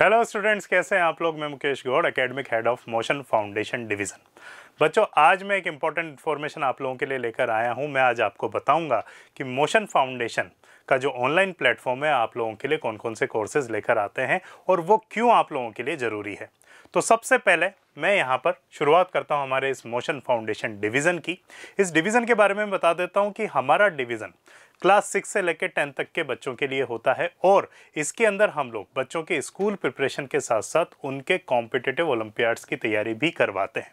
hello students कैसे हैं आप लोग मैं Mukesh Gaur academic head of Motion foundation division बच्चों आज मैं एक इम्पॉर्टेंट इन्फॉर्मेशन आप लोगों के लिए लेकर आया हूं मैं आज आपको बताऊंगा कि मोशन फाउंडेशन का जो ऑनलाइन प्लेटफॉर्म है आप लोगों के लिए कौन कौन से कोर्सेज लेकर आते हैं और वो क्यों आप लोगों के लिए ज़रूरी है तो सबसे पहले मैं यहाँ पर शुरुआत करता हूँ हमारे इस मोशन फाउंडेशन डिवीज़न की इस डिवीज़न के बारे में बता देता हूँ कि हमारा डिवीज़न क्लास सिक्स से लेकर टेंथ तक के बच्चों के लिए होता है और इसके अंदर हम लोग बच्चों के स्कूल प्रिपरेशन के साथ साथ उनके कॉम्पिटिटिव ओलंपियाड्स की तैयारी भी करवाते हैं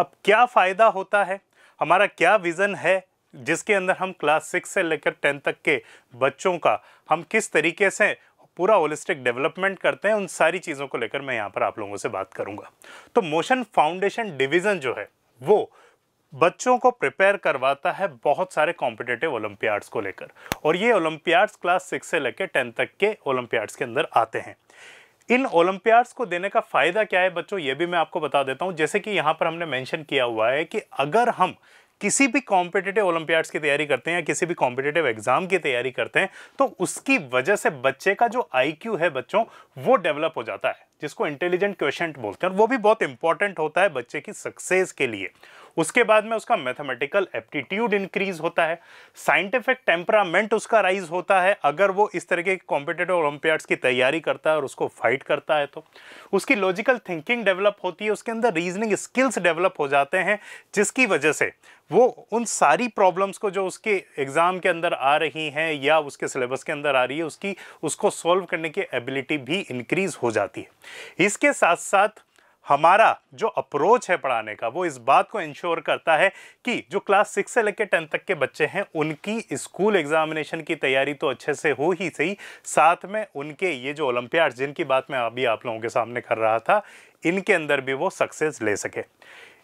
अब क्या फ़ायदा होता है हमारा क्या विज़न है जिसके अंदर हम क्लास सिक्स से लेकर टेंथ तक के बच्चों का हम किस तरीके से पूरा होलिस्टिक डेवलपमेंट करते हैं उन सारी चीज़ों को लेकर मैं यहाँ पर आप लोगों से बात करूँगा तो मोशन फाउंडेशन डिवीज़न जो है वो बच्चों को प्रिपेयर करवाता है बहुत सारे कॉम्पिटेटिव ओलंपियाड्स को लेकर और ये ओलंपियाड्स क्लास सिक्स से लेकर टेन तक के ओलंपियाड्स के अंदर आते हैं इन ओलंपियाड्स को देने का फ़ायदा क्या है बच्चों ये भी मैं आपको बता देता हूँ जैसे कि यहाँ पर हमने मेंशन किया हुआ है कि अगर हम किसी भी कॉम्पिटेटिव ओलंपियाड्स की तैयारी करते हैं या किसी भी कॉम्पिटेटिव एग्जाम की तैयारी करते हैं तो उसकी वजह से बच्चे का जो आई है बच्चों वो डेवलप हो जाता है जिसको इंटेलिजेंट क्वेश्चन बोलते हैं वो भी बहुत इंपॉर्टेंट होता है बच्चे की सक्सेस के लिए उसके बाद में उसका मैथमेटिकल एप्टीट्यूड इंक्रीज होता है साइंटिफिक टेम्परामेंट उसका राइज होता है अगर वो इस तरह के कॉम्पिटेटिव ओलंपियाड्स की तैयारी करता है और उसको फाइट करता है तो उसकी लॉजिकल थिंकिंग डेवलप होती है उसके अंदर रीजनिंग स्किल्स डेवलप हो जाते हैं जिसकी वजह से वो उन सारी प्रॉब्लम्स को जो उसके एग्ज़ाम के अंदर आ रही हैं या उसके सिलेबस के अंदर आ रही है उसकी उसको सॉल्व करने की एबिलिटी भी इंक्रीज़ हो जाती है इसके साथ साथ हमारा जो अप्रोच है पढ़ाने का वो इस बात को इंश्योर करता है कि जो क्लास सिक्स से लेकर टेंथ तक के बच्चे हैं उनकी स्कूल एग्जामिनेशन की तैयारी तो अच्छे से हो ही सही साथ में उनके ये जो ओलंपियाड जिनकी बात मैं अभी आप लोगों के सामने कर रहा था इनके अंदर भी वो सक्सेस ले सके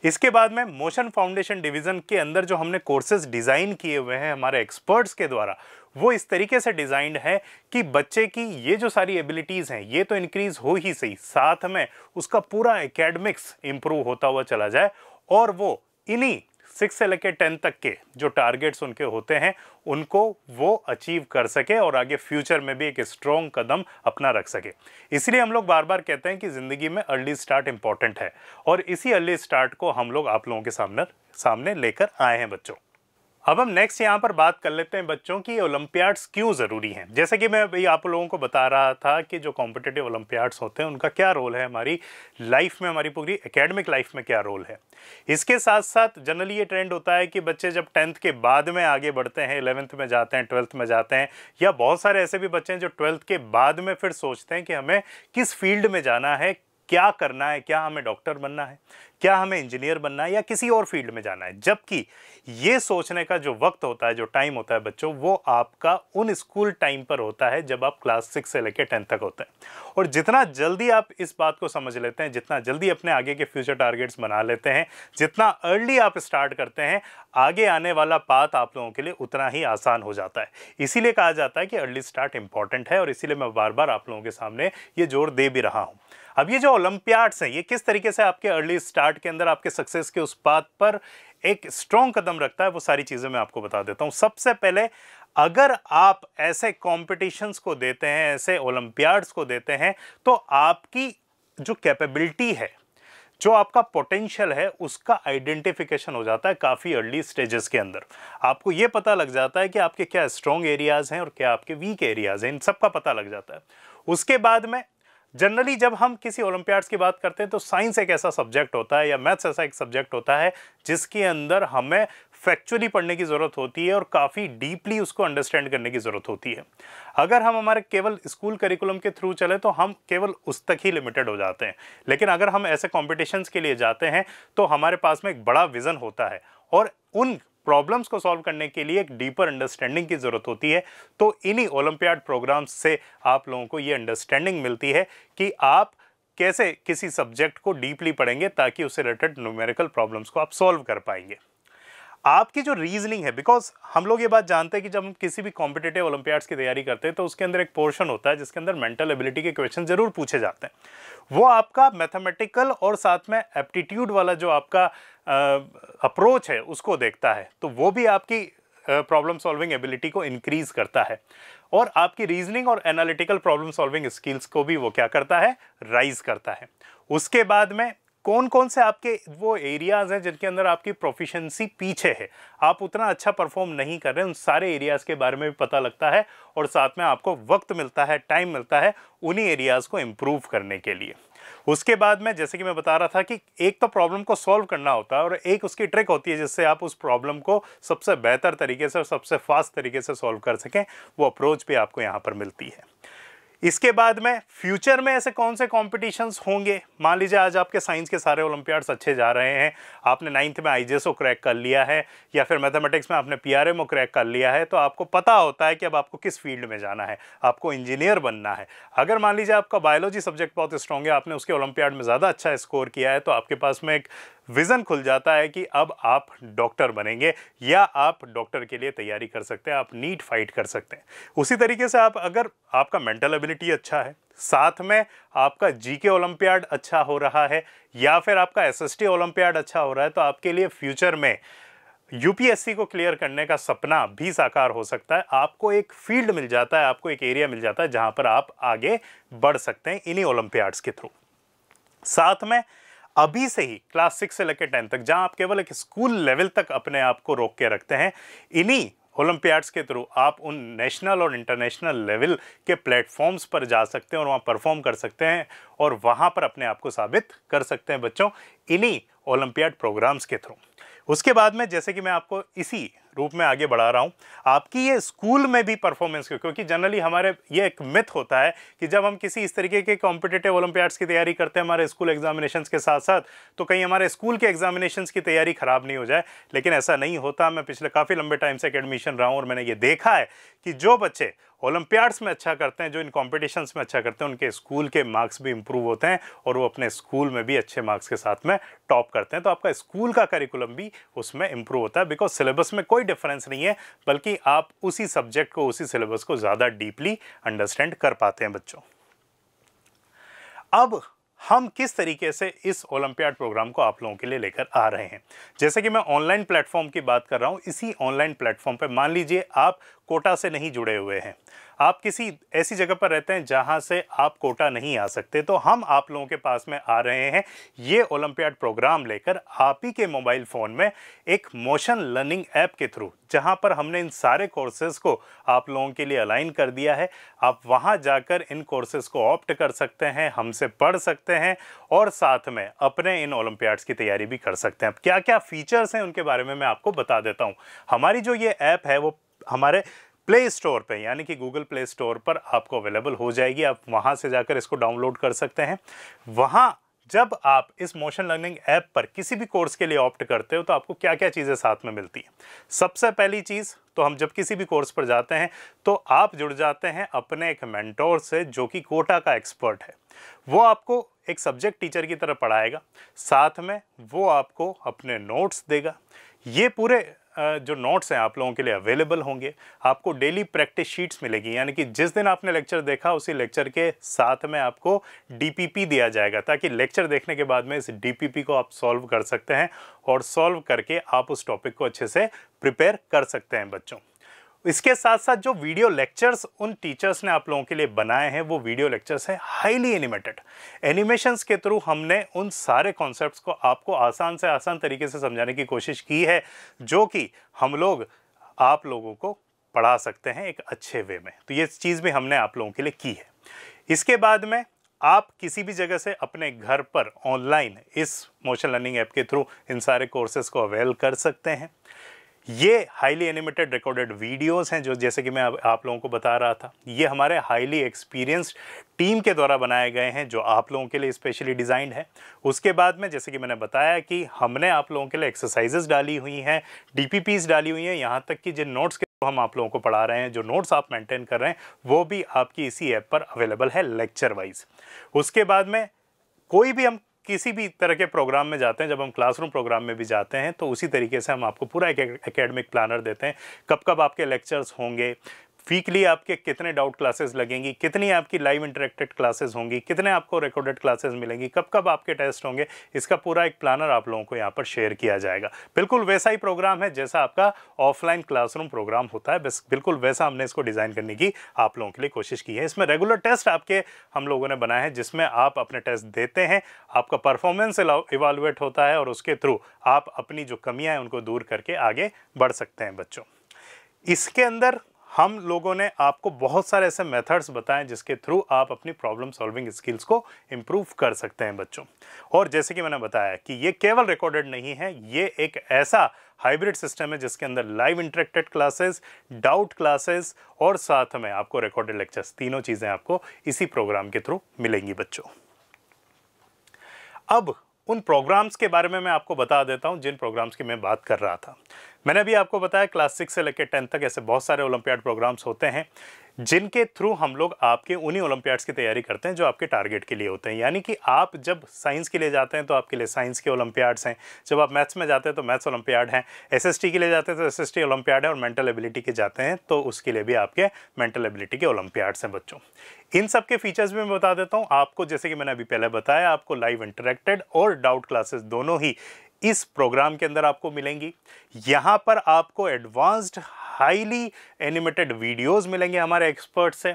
इसके बाद में मोशन फाउंडेशन डिवीज़न के अंदर जो हमने कोर्सेज डिज़ाइन किए हुए हैं हमारे एक्सपर्ट्स के द्वारा वो इस तरीके से डिज़ाइंड है कि बच्चे की ये जो सारी एबिलिटीज़ हैं ये तो इनक्रीज़ हो ही सही साथ में उसका पूरा एकेडमिक्स इम्प्रूव होता हुआ चला जाए और वो इन्हीं सिक्स से लेकर टेंथ तक के जो टारगेट्स उनके होते हैं उनको वो अचीव कर सके और आगे फ्यूचर में भी एक स्ट्रॉन्ग कदम अपना रख सके इसलिए हम लोग बार बार कहते हैं कि ज़िंदगी में अर्ली स्टार्ट इम्पॉर्टेंट है और इसी अर्ली स्टार्ट को हम लोग आप लोगों के सामने सामने लेकर आए हैं बच्चों अब हम नेक्स्ट यहाँ पर बात कर लेते हैं बच्चों की ओलंपियाड्स क्यों ज़रूरी हैं जैसे कि मैं अभी आप लोगों को बता रहा था कि जो कॉम्पिटेटिव ओलंपियाड्स होते हैं उनका क्या रोल है हमारी लाइफ में हमारी पूरी एकेडमिक लाइफ में क्या रोल है इसके साथ साथ जनरली ये ट्रेंड होता है कि बच्चे जब टेंथ के बाद में आगे बढ़ते हैं इलेवंथ में जाते हैं ट्वेल्थ में जाते हैं या बहुत सारे ऐसे भी बच्चे हैं जो ट्वेल्थ के बाद में फिर सोचते हैं कि हमें किस फील्ड में जाना है क्या करना है क्या हमें डॉक्टर बनना है क्या हमें इंजीनियर बनना है या किसी और फील्ड में जाना है जबकि ये सोचने का जो वक्त होता है जो टाइम होता है बच्चों वो आपका उन स्कूल टाइम पर होता है जब आप क्लास सिक्स से लेकर टेंथ तक होते हैं और जितना जल्दी आप इस बात को समझ लेते हैं जितना जल्दी अपने आगे के फ्यूचर टारगेट्स बना लेते हैं जितना अर्ली आप स्टार्ट करते हैं आगे आने वाला पाथ आप लोगों के लिए उतना ही आसान हो जाता है इसीलिए कहा जाता है कि अर्ली स्टार्ट इंपॉर्टेंट है और इसीलिए मैं बार बार आप लोगों के सामने ये जोर दे भी रहा हूँ अब ये जो ओलंपियाड्स हैं ये किस तरीके से आपके अर्ली स्टार्ट आर्ट के अंदर आपके सक्सेस के उस बात पर एक स्ट्रॉन्ग कदम रखता है वो सारी चीज़ें मैं आपको बता देता हूँ सबसे पहले अगर आप ऐसे कॉम्पिटिशन्स को देते हैं ऐसे ओलंपियाड्स को देते हैं तो आपकी जो कैपेबिलिटी है जो आपका पोटेंशियल है उसका आइडेंटिफिकेशन हो जाता है काफ़ी अर्ली स्टेजेस के अंदर आपको ये पता लग जाता है कि आपके क्या स्ट्रॉन्ग एरियाज़ हैं और क्या आपके वीक एरियाज़ हैं इन सब का पता लग जाता है उसके बाद में जनरली जब हम किसी ओलंपियाड्स की बात करते हैं तो साइंस एक ऐसा सब्जेक्ट होता है या मैथ्स ऐसा एक सब्जेक्ट होता है जिसके अंदर हमें फैक्चुअली पढ़ने की ज़रूरत होती है और काफ़ी डीपली उसको अंडरस्टैंड करने की ज़रूरत होती है अगर हम हमारे केवल स्कूल करिकुलम के थ्रू चले तो हम केवल उस तक ही लिमिटेड हो जाते हैं लेकिन अगर हम ऐसे कॉम्पिटिशन्स के लिए जाते हैं तो हमारे पास में एक बड़ा विज़न होता है और उन प्रॉब्लम्स को सॉल्व करने के लिए एक डीपर अंडरस्टैंडिंग की ज़रूरत होती है तो इन्हीं ओलंपियाड प्रोग्राम्स से आप लोगों को ये अंडरस्टैंडिंग मिलती है कि आप कैसे किसी सब्जेक्ट को डीपली पढ़ेंगे ताकि उससे रिलेटेड न्यूमेरिकल प्रॉब्लम्स को आप सॉल्व कर पाएंगे आपकी जो रीजनिंग है बिकॉज हम लोग ये बात जानते हैं कि जब हम किसी भी कॉम्पिटेटिव ओलंपियाड्स की तैयारी करते हैं तो उसके अंदर एक पोर्शन होता है जिसके अंदर मेंटल एबिलिटी के क्वेश्चन जरूर पूछे जाते हैं वो आपका मैथमेटिकल और साथ में एप्टीट्यूड वाला जो आपका अप्रोच है उसको देखता है तो वो भी आपकी प्रॉब्लम सॉल्विंग एबिलिटी को इंक्रीज़ करता है और आपकी रीजनिंग और एनालिटिकल प्रॉब्लम सॉल्विंग स्किल्स को भी वो क्या करता है राइज करता है उसके बाद में कौन कौन से आपके वो एरियाज़ हैं जिनके अंदर आपकी प्रोफिशेंसी पीछे है आप उतना अच्छा परफॉर्म नहीं कर रहे उन सारे एरियाज़ के बारे में भी पता लगता है और साथ में आपको वक्त मिलता है टाइम मिलता है उन्हीं एरियाज़ को इम्प्रूव करने के लिए उसके बाद में जैसे कि मैं बता रहा था कि एक तो प्रॉब्लम को सॉल्व करना होता है और एक उसकी ट्रिक होती है जिससे आप उस प्रॉब्लम को सबसे बेहतर तरीके से और सबसे फास्ट तरीके से सॉल्व कर सकें वो अप्रोच भी आपको यहाँ पर मिलती है इसके बाद में फ्यूचर में ऐसे कौन से कॉम्पिटिशन्स होंगे मान लीजिए आज आपके साइंस के सारे ओलंपियाड्स अच्छे जा रहे हैं आपने नाइन्थ में आईजीएसओ क्रैक कर लिया है या फिर मैथमेटिक्स में आपने पी पीआरएमओ क्रैक कर लिया है तो आपको पता होता है कि अब आपको किस फील्ड में जाना है आपको इंजीनियर बनना है अगर मान लीजिए आपका बायोलॉजी सब्जेक्ट बहुत स्ट्रॉन्ग है आपने उसके ओलंपियाड में ज़्यादा अच्छा स्कोर किया है तो आपके पास में एक विज़न खुल जाता है कि अब आप डॉक्टर बनेंगे या आप डॉक्टर के लिए तैयारी कर सकते हैं आप नीट फाइट कर सकते हैं उसी तरीके से आप अगर आपका मेंटल एबिलिटी अच्छा है साथ में आपका जीके ओलंपियाड अच्छा हो रहा है या फिर आपका एसएसटी ओलंपियाड अच्छा हो रहा है तो आपके लिए फ्यूचर में यूपीएससी को क्लियर करने का सपना भी साकार हो सकता है आपको एक फील्ड मिल जाता है आपको एक एरिया मिल जाता है जहां पर आप आगे बढ़ सकते हैं इन्हीं ओलंपियाड्स के थ्रू साथ में अभी से ही क्लास सिक्स से लेकर टेंथ तक जहां आप केवल एक स्कूल लेवल तक अपने आप को रोक के रखते हैं इन्हीं ओलंपियाड्स के थ्रू आप उन नेशनल और इंटरनेशनल लेवल के प्लेटफॉर्म्स पर जा सकते हैं और वहाँ परफॉर्म कर सकते हैं और वहाँ पर अपने आप को साबित कर सकते हैं बच्चों इन्हीं ओलंपियाड प्रोग्राम्स के थ्रू उसके बाद में जैसे कि मैं आपको इसी रूप में आगे बढ़ा रहा हूँ आपकी ये स्कूल में भी परफॉर्मेंस क्योंकि जनरली हमारे ये एक मिथ होता है कि जब हम किसी इस तरीके के कॉम्पिटेटिव ओलंपियाड्स की तैयारी करते हैं हमारे स्कूल एग्जामिनेशन के साथ साथ तो कहीं हमारे स्कूल के एग्जामिनेशन की तैयारी ख़राब नहीं हो जाए लेकिन ऐसा नहीं होता मैं पिछले काफ़ी लंबे टाइम से एक एडमिशन रहा हूँ और मैंने ये देखा है कि जो बच्चे ओलंपियाड्स में अच्छा करते हैं जो इन कॉम्पिटिशन्स में अच्छा करते हैं उनके स्कूल के मार्क्स भी इंप्रूव होते हैं और वो अपने स्कूल में भी अच्छे मार्क्स के साथ में टॉप करते हैं तो आपका स्कूल का करिकुलम भी उसमें इंप्रूव होता है बिकॉज सिलेबस में कोई डिफरेंस नहीं है बल्कि आप उसी सब्जेक्ट को उसी सिलेबस को ज़्यादा डीपली अंडरस्टैंड कर पाते हैं बच्चों अब हम किस तरीके से इस ओलंपियाड प्रोग्राम को आप लोगों के लिए लेकर आ रहे हैं जैसे कि मैं ऑनलाइन प्लेटफॉर्म की बात कर रहा हूँ इसी ऑनलाइन प्लेटफॉर्म पर मान लीजिए आप कोटा से नहीं जुड़े हुए हैं आप किसी ऐसी जगह पर रहते हैं जहां से आप कोटा नहीं आ सकते तो हम आप लोगों के पास में आ रहे हैं ये ओलंपियाड प्रोग्राम लेकर आप ही के मोबाइल फ़ोन में एक मोशन लर्निंग ऐप के थ्रू जहां पर हमने इन सारे कोर्सेज़ को आप लोगों के लिए अलाइन कर दिया है आप वहां जाकर इन कोर्सेज़ को ऑप्ट कर सकते हैं हमसे पढ़ सकते हैं और साथ में अपने इन ओलंपियाड्स की तैयारी भी कर सकते हैं क्या क्या फ़ीचर्स हैं उनके बारे में मैं आपको बता देता हूँ हमारी जो ये ऐप है वो हमारे प्ले स्टोर पे यानी कि गूगल प्ले स्टोर पर आपको अवेलेबल हो जाएगी आप वहाँ से जाकर इसको डाउनलोड कर सकते हैं वहाँ जब आप इस मोशन लर्निंग ऐप पर किसी भी कोर्स के लिए ऑप्ट करते हो तो आपको क्या क्या चीज़ें साथ में मिलती हैं सबसे पहली चीज़ तो हम जब किसी भी कोर्स पर जाते हैं तो आप जुड़ जाते हैं अपने एक मैंटोर से जो कि कोटा का एक्सपर्ट है वो आपको एक सब्जेक्ट टीचर की तरह पढ़ाएगा साथ में वो आपको अपने नोट्स देगा ये पूरे जो नोट्स हैं आप लोगों के लिए अवेलेबल होंगे आपको डेली प्रैक्टिस शीट्स मिलेगी यानी कि जिस दिन आपने लेक्चर देखा उसी लेक्चर के साथ में आपको डीपीपी दिया जाएगा ताकि लेक्चर देखने के बाद में इस डीपीपी को आप सॉल्व कर सकते हैं और सॉल्व करके आप उस टॉपिक को अच्छे से प्रिपेयर कर सकते हैं बच्चों इसके साथ साथ जो वीडियो लेक्चर्स उन टीचर्स ने आप लोगों के लिए बनाए हैं वो वीडियो लेक्चर्स हैं हाईली एनिमेटेड एनिमेशंस के थ्रू हमने उन सारे कॉन्सेप्ट्स को आपको आसान से आसान तरीके से समझाने की कोशिश की है जो कि हम लोग आप लोगों को पढ़ा सकते हैं एक अच्छे वे में तो ये चीज़ भी हमने आप लोगों के लिए की है इसके बाद में आप किसी भी जगह से अपने घर पर ऑनलाइन इस मोशन लर्निंग ऐप के थ्रू इन सारे कोर्सेज को अवेल कर सकते हैं ये हाईली एनिमेटेड रिकॉर्डेड वीडियोस हैं जो जैसे कि मैं आप लोगों को बता रहा था ये हमारे हाईली एक्सपीरियंस्ड टीम के द्वारा बनाए गए हैं जो आप लोगों के लिए स्पेशली डिज़ाइंड है उसके बाद में जैसे कि मैंने बताया कि हमने आप लोगों के लिए एक्सरसाइजेस डाली हुई हैं डी डाली हुई हैं यहाँ तक कि जिन नोट्स के हम आप लोगों को पढ़ा रहे हैं जो नोट्स आप मेंटेन कर रहे हैं वो भी आपकी इसी ऐप पर अवेलेबल है लेक्चर वाइज उसके बाद में कोई भी हम किसी भी तरह के प्रोग्राम में जाते हैं जब हम क्लासरूम प्रोग्राम में भी जाते हैं तो उसी तरीके से हम आपको पूरा एक एकेडमिक प्लानर देते हैं कब कब आपके लेक्चर्स होंगे वीकली आपके कितने डाउट क्लासेस लगेंगी कितनी आपकी लाइव इंटरेक्टेड क्लासेस होंगी कितने आपको रिकॉर्डेड क्लासेस मिलेंगी कब कब आपके टेस्ट होंगे इसका पूरा एक प्लानर आप लोगों को यहाँ पर शेयर किया जाएगा बिल्कुल वैसा ही प्रोग्राम है जैसा आपका ऑफलाइन क्लासरूम प्रोग्राम होता है बस बिल्कुल वैसा हमने इसको डिज़ाइन करने की आप लोगों के लिए कोशिश की है इसमें रेगुलर टेस्ट आपके हम लोगों ने बनाए हैं जिसमें आप अपने टेस्ट देते हैं आपका परफॉर्मेंस इवालुएट होता है और उसके थ्रू आप अपनी जो कमियाँ हैं उनको दूर करके आगे बढ़ सकते हैं बच्चों इसके अंदर हम लोगों ने आपको बहुत सारे ऐसे मेथड्स बताएं जिसके थ्रू आप अपनी प्रॉब्लम सॉल्विंग स्किल्स को इम्प्रूव कर सकते हैं बच्चों और जैसे कि मैंने बताया कि ये केवल रिकॉर्डेड नहीं है ये एक ऐसा हाइब्रिड सिस्टम है जिसके अंदर live interacted classes doubt classes और साथ में आपको रिकॉर्डेड लेक्चर्स तीनों चीज़ें आपको इसी प्रोग्राम के थ्रू मिलेंगी बच्चों अब उन प्रोग्राम्स के बारे में मैं आपको बता देता हूं जिन प्रोग्राम्स की मैं बात कर रहा था मैंने अभी आपको बताया क्लास सिक्स से लेकर टेंथ तक ऐसे बहुत सारे ओलंपियाड प्रोग्राम्स होते हैं जिनके थ्रू हम लोग आपके उन्हीं ओलंपियाड्स की तैयारी करते हैं जो आपके टारगेट के लिए होते हैं यानी कि आप जब साइंस के लिए जाते हैं तो आपके लिए साइंस के ओलंपियाड्स हैं जब आप मैथ्स में जाते हैं तो मैथ्स ओलंपियाड हैं एसएसटी के लिए जाते हैं तो एसएसटी ओलंपियाड है और मेंटल एबिलिटी के जाते हैं तो उसके लिए भी आपके मेंटल एबिलिटी के ओलंपियाड्स हैं बच्चों इन सब के फीचर्स भी मैं बता देता हूँ आपको जैसे कि मैंने अभी पहले बताया आपको लाइव इंटरेक्टेड और डाउट क्लासेस दोनों ही इस प्रोग्राम के अंदर आपको मिलेंगी यहाँ पर आपको एडवांस्ड हाईली एनिमेटेड वीडियोस मिलेंगे हमारे एक्सपर्ट से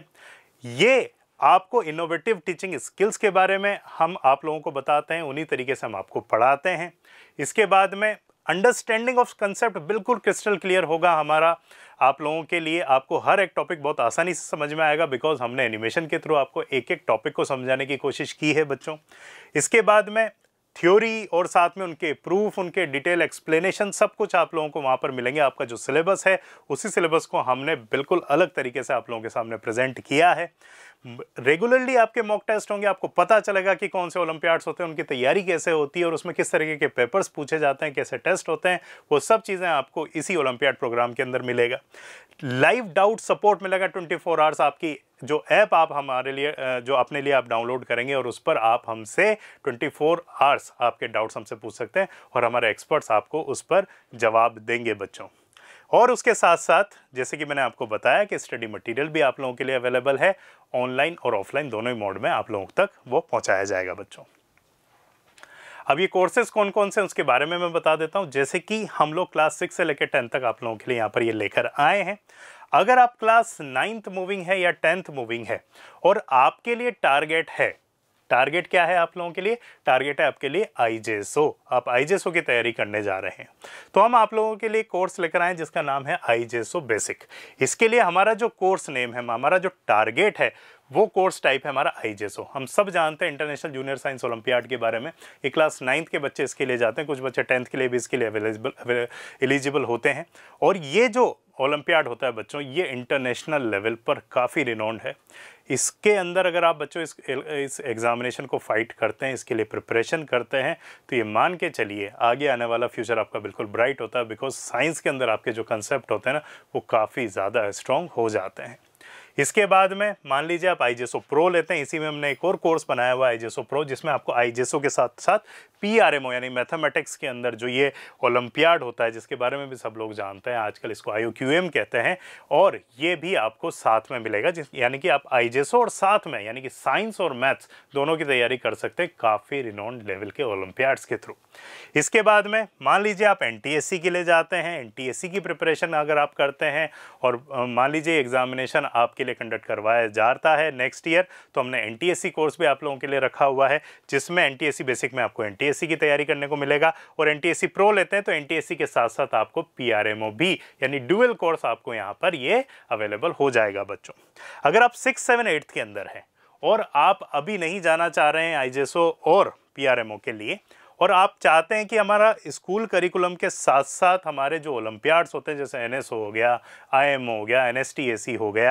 ये आपको इनोवेटिव टीचिंग स्किल्स के बारे में हम आप लोगों को बताते हैं उन्हीं तरीके से हम आपको पढ़ाते हैं इसके बाद में अंडरस्टैंडिंग ऑफ कंसेप्ट बिल्कुल क्रिस्टल क्लियर होगा हमारा आप लोगों के लिए आपको हर एक टॉपिक बहुत आसानी से समझ में आएगा बिकॉज हमने एनिमेशन के थ्रू आपको एक एक टॉपिक को समझाने की कोशिश की है बच्चों इसके बाद में थ्योरी और साथ में उनके प्रूफ उनके डिटेल एक्सप्लेनेशन सब कुछ आप लोगों को वहाँ पर मिलेंगे आपका जो सिलेबस है उसी सिलेबस को हमने बिल्कुल अलग तरीके से आप लोगों के सामने प्रेजेंट किया है रेगुलरली आपके मॉक टेस्ट होंगे आपको पता चलेगा कि कौन से ओलंपियाड्स होते हैं उनकी तैयारी कैसे होती है और उसमें किस तरीके के पेपर्स पूछे जाते हैं कैसे टेस्ट होते हैं वो सब चीज़ें आपको इसी ओलंपियाड प्रोग्राम के अंदर मिलेगा लाइव डाउट सपोर्ट मिलेगा ट्वेंटी फोर आवर्स आपकी जो ऐप आप हमारे लिए जो अपने लिए आप डाउनलोड करेंगे और उस पर आप हमसे 24 फोर आवर्स आपके डाउट्स हमसे पूछ सकते हैं और हमारे एक्सपर्ट्स आपको उस पर जवाब देंगे बच्चों और उसके साथ साथ जैसे कि मैंने आपको बताया कि स्टडी मटेरियल भी आप लोगों के लिए अवेलेबल है ऑनलाइन और ऑफलाइन दोनों ही मोड में आप लोगों तक वो पहुँचाया जाएगा बच्चों अब ये कोर्सेज कौन कौन से उसके बारे में मैं बता देता हूँ जैसे कि हम लोग क्लास सिक्स से लेकर टेंथ तक आप लोगों के लिए यहाँ पर ये लेकर आए हैं अगर आप क्लास नाइन्थ मूविंग है या टेंथ मूविंग है और आपके लिए टारगेट है टारगेट क्या है आप लोगों के लिए टारगेट है आपके लिए आई आप आई की तैयारी करने जा रहे हैं तो हम आप लोगों के लिए कोर्स लेकर आए जिसका नाम है आई बेसिक इसके लिए हमारा जो कोर्स नेम है हमारा जो टारगेट है वो कोर्स टाइप है हमारा आई हम सब जानते हैं इंटरनेशनल जूनियर साइंस ओलंपियाड के बारे में ये क्लास नाइन्थ के बच्चे इसके लिए जाते हैं कुछ बच्चे टेंथ के लिए भी इसके लिए अवेलेबल एलिजिबल होते हैं और ये जो ओलंपियाड होता है बच्चों ये इंटरनेशनल लेवल पर काफ़ी रिनोन्ड है इसके अंदर अगर आप बच्चों इस इस एग्ज़ामिनेशन को फाइट करते हैं इसके लिए प्रिपरेशन करते हैं तो ये मान के चलिए आगे आने वाला फ्यूचर आपका बिल्कुल ब्राइट होता है बिकॉज साइंस के अंदर आपके जो कंसेप्ट होते हैं ना वो काफ़ी ज़्यादा स्ट्रॉन्ग हो जाते हैं इसके बाद में मान लीजिए आप आई प्रो लेते हैं इसी में हमने एक और कोर्स बनाया हुआ है आई प्रो जिसमें आपको आई के साथ साथ पी यानी मैथमेटिक्स के अंदर जो ये ओलंपियाड होता है जिसके बारे में भी सब लोग जानते हैं आजकल इसको आई कहते हैं और ये भी आपको साथ में मिलेगा यानी कि आप आई और साथ में यानी कि साइंस और मैथ्स दोनों की तैयारी कर सकते हैं काफ़ी रिनोन्ड लेवल के ओलंपियाड्स के थ्रू इसके बाद में मान लीजिए आप एन के लिए जाते हैं एन की प्रिपरेशन अगर आप करते हैं और मान लीजिए एग्जामिनेशन आपके के लिए कंडक्ट करवाया जा रहा है नेक्स्ट ईयर तो हमने एन कोर्स भी आप लोगों के लिए रखा हुआ है जिसमें एन बेसिक में आपको एन की तैयारी करने को मिलेगा और एन प्रो लेते हैं तो एन के साथ साथ आपको पी भी यानी डुअल कोर्स आपको यहाँ पर ये अवेलेबल हो जाएगा बच्चों अगर आप सिक्स सेवन एट्थ के अंदर हैं और आप अभी नहीं जाना चाह रहे हैं आई और पी के लिए और आप चाहते हैं कि हमारा स्कूल करिकुलम के साथ साथ हमारे जो ओलम्पियाड्स होते हैं जैसे एन हो गया आई हो गया एन हो गया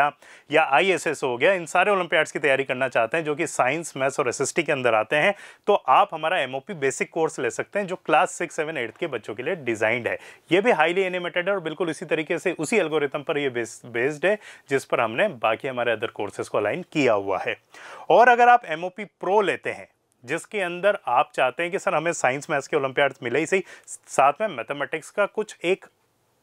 या आई हो गया इन सारे ओलम्पियाड्स की तैयारी करना चाहते हैं जो कि साइंस मैथ्स और एस के अंदर आते हैं तो आप हमारा एम बेसिक कोर्स ले सकते हैं जो क्लास सिक्स सेवन एट्थ के बच्चों के लिए डिजाइंड है ये भी हाईली एनिमेटेड है और बिल्कुल इसी तरीके से उसी एल्गोरिथम पर ये बेस्ड है जिस पर हमने बाकी हमारे अदर कोर्सेज को अलाइन किया हुआ है और अगर आप एम प्रो लेते हैं जिसके अंदर आप चाहते हैं कि सर हमें साइंस मैथ्स के ओलंपियाड मिले ही सही साथ में मैथमेटिक्स का कुछ एक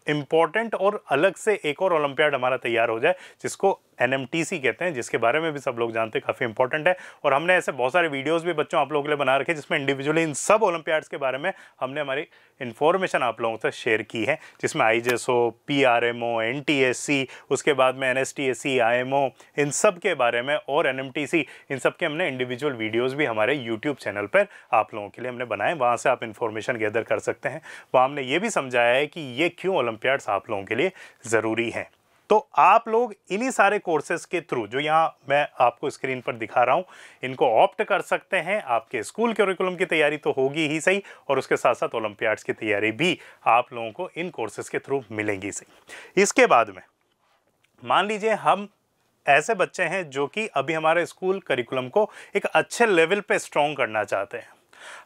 इम्पॉर्टेंट और अलग से एक और ओलंपियाड हमारा तैयार हो जाए जिसको एन कहते हैं जिसके बारे में भी सब लोग जानते हैं काफ़ी इंपॉर्टेंट है और हमने ऐसे बहुत सारे वीडियोज़ भी बच्चों आप लोगों के लिए बना रखे जिसमें इंडिविजुअली इन सब ओलंपियाड्स के बारे में हमने हमारी इन्फॉर्मेशन आप लोगों से शेयर की है जिसमें I J S O P R M O N T S C उसके बाद में N S T S C I M O इन सब के बारे में और एन एम टी सी इन सब के हमने इंडिविजुअल वीडियोज़ भी हमारे यूट्यूब चैनल पर आप लोगों के लिए हमने बनाए वहाँ से आप इन्फॉर्मेशन गैदर कर सकते हैं वहाँ हमने ये भी समझाया है कि ये क्यों ओलंपियाड्स आप लोगों के लिए ज़रूरी हैं तो आप लोग इन्हीं सारे कोर्सेज के थ्रू जो यहाँ मैं आपको स्क्रीन पर दिखा रहा हूँ इनको ऑप्ट कर सकते हैं आपके स्कूल करिकुलम की तैयारी तो होगी ही सही और उसके साथ साथ ओलंपियाड्स की तैयारी भी आप लोगों को इन कोर्सेज के थ्रू मिलेंगी सही इसके बाद में मान लीजिए हम ऐसे बच्चे हैं जो कि अभी हमारे स्कूल करिकुलम को एक अच्छे लेवल पे स्ट्रॉन्ग करना चाहते हैं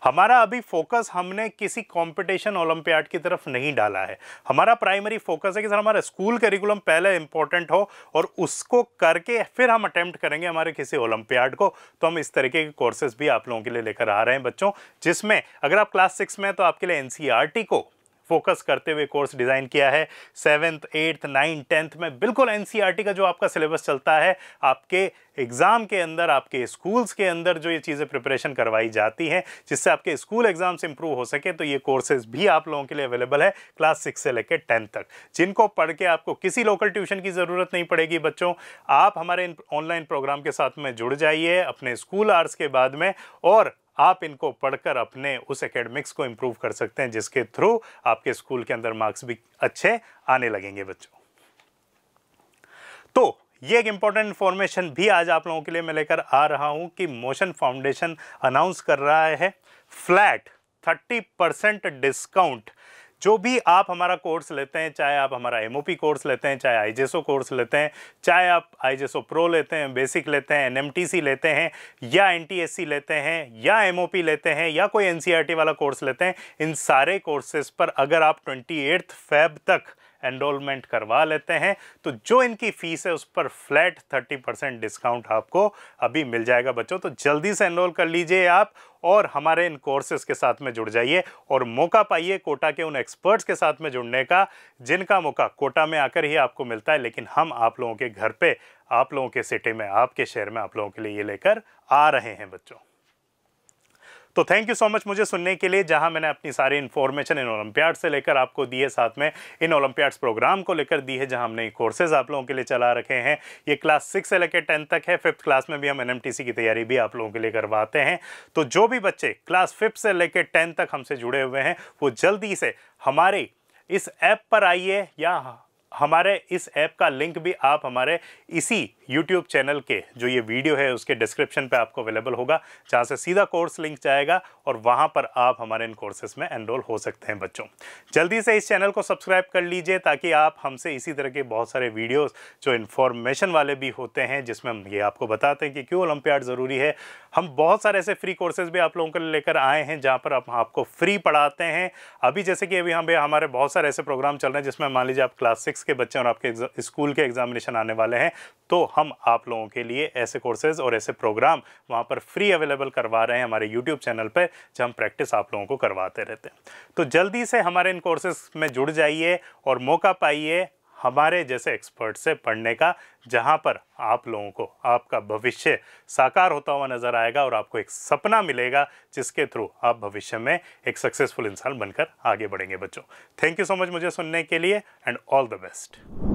हमारा अभी फोकस हमने किसी कंपटीशन ओलंपियाड की तरफ नहीं डाला है हमारा प्राइमरी फोकस है कि सर हमारा स्कूल करिकुलम पहले इंपॉर्टेंट हो और उसको करके फिर हम अटेम्प्ट करेंगे हमारे किसी ओलंपियाड को तो हम इस तरीके के कोर्सेज भी आप लोगों के लिए लेकर आ रहे हैं बच्चों जिसमें अगर आप क्लास सिक्स में तो आपके लिए एन e को फोकस करते हुए कोर्स डिज़ाइन किया है सेवन्थ एट्थ नाइन्थ टेंथ में बिल्कुल एन e का जो आपका सिलेबस चलता है आपके एग्ज़ाम के अंदर आपके स्कूल्स के अंदर जो ये चीज़ें प्रिपरेशन करवाई जाती हैं जिससे आपके स्कूल एग्ज़ाम से इंप्रूव हो सके तो ये कोर्सेज भी आप लोगों के लिए अवेलेबल है क्लास सिक्स से लेकर टेंथ तक जिनको पढ़ के आपको किसी लोकल ट्यूशन की ज़रूरत नहीं पड़ेगी बच्चों आप हमारे ऑनलाइन प्रोग्राम के साथ में जुड़ जाइए अपने स्कूल आर्स के बाद में और आप इनको पढ़कर अपने उस एकेडमिक्स को इम्प्रूव कर सकते हैं जिसके थ्रू आपके स्कूल के अंदर मार्क्स भी अच्छे आने लगेंगे बच्चों तो ये एक इम्पॉर्टेंट इन्फॉर्मेशन भी आज आप लोगों के लिए मैं लेकर आ रहा हूँ कि मोशन फाउंडेशन अनाउंस कर रहा है फ्लैट थर्टी परसेंट डिस्काउंट जो भी आप हमारा कोर्स लेते हैं चाहे आप हमारा एम कोर्स लेते हैं चाहे आई कोर्स लेते हैं चाहे आप आई प्रो लेते हैं बेसिक लेते हैं एन लेते हैं या एन लेते हैं या एम लेते हैं या कोई एन e वाला कोर्स लेते हैं इन सारे कोर्सेज पर अगर आप ट्वेंटी फेब तक एनरोलमेंट करवा लेते हैं तो जो इनकी फ़ीस है उस पर फ्लैट थर्टी परसेंट डिस्काउंट आपको अभी मिल जाएगा बच्चों तो जल्दी से एनरोल कर लीजिए आप और हमारे इन कोर्सेज़ के साथ में जुड़ जाइए और मौका पाइए कोटा के उन एक्सपर्ट्स के साथ में जुड़ने का जिनका मौका कोटा में आकर ही आपको मिलता है लेकिन हम आप लोगों के घर पर आप लोगों के सिटी में आपके शहर में आप लोगों के लिए ये लेकर आ रहे हैं बच्चों तो थैंक यू सो मच मुझे सुनने के लिए जहां मैंने अपनी सारी इन्फॉर्मेशन इन ओलंपियाड से लेकर आपको दी है साथ में इन ओलंपियाड्स प्रोग्राम को लेकर दी है जहां हमने कोर्सेज आप लोगों के लिए चला रखे हैं ये क्लास सिक्स से लेकर टेंथ तक है फिफ्थ क्लास में भी हम एन की तैयारी भी आप लोगों के लिए करवाते हैं तो जो भी बच्चे क्लास फिफ्थ से लेकर टेंथ तक हमसे जुड़े हुए हैं वो जल्दी से हमारे इस ऐप पर आइए या हमारे इस ऐप का लिंक भी आप हमारे इसी यूट्यूब चैनल के जो ये वीडियो है उसके डिस्क्रिप्शन पे आपको अवेलेबल होगा जहाँ से सीधा कोर्स लिंक जाएगा और वहाँ पर आप हमारे इन कोर्सेज में एनरोल हो सकते हैं बच्चों जल्दी से इस चैनल को सब्सक्राइब कर लीजिए ताकि आप हमसे इसी तरह के बहुत सारे वीडियोस जो इन्फॉर्मेशन वाले भी होते हैं जिसमें हम ये आपको बताते हैं कि क्यों ओलम्पियाड ज़रूरी है हम बहुत सारे ऐसे फ्री कोर्सेज भी आप लोगों को लेकर आए हैं जहाँ पर आप आपको फ्री पढ़ाते हैं अभी जैसे कि अभी हम हमारे बहुत सारे ऐसे प्रोग्राम चल रहे हैं जिसमें मान लीजिए आप क्लास सिक्स के बच्चे और आपके स्कूल के एग्जामिनेशन आने वाले हैं तो हम आप लोगों के लिए ऐसे कोर्सेज और ऐसे प्रोग्राम वहाँ पर फ्री अवेलेबल करवा रहे हैं हमारे यूट्यूब चैनल पर जहाँ हम प्रैक्टिस आप लोगों को करवाते रहते हैं तो जल्दी से हमारे इन कोर्सेज में जुड़ जाइए और मौका पाइए हमारे जैसे एक्सपर्ट से पढ़ने का जहाँ पर आप लोगों को आपका भविष्य साकार होता हुआ नज़र आएगा और आपको एक सपना मिलेगा जिसके थ्रू आप भविष्य में एक सक्सेसफुल इंसान बनकर आगे बढ़ेंगे बच्चों थैंक यू सो मच मुझे सुनने के लिए एंड ऑल द बेस्ट